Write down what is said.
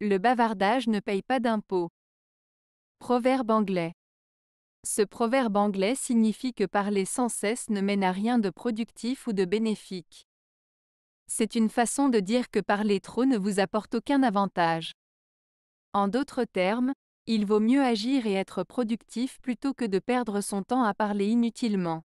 Le bavardage ne paye pas d'impôts. Proverbe anglais. Ce proverbe anglais signifie que parler sans cesse ne mène à rien de productif ou de bénéfique. C'est une façon de dire que parler trop ne vous apporte aucun avantage. En d'autres termes, il vaut mieux agir et être productif plutôt que de perdre son temps à parler inutilement.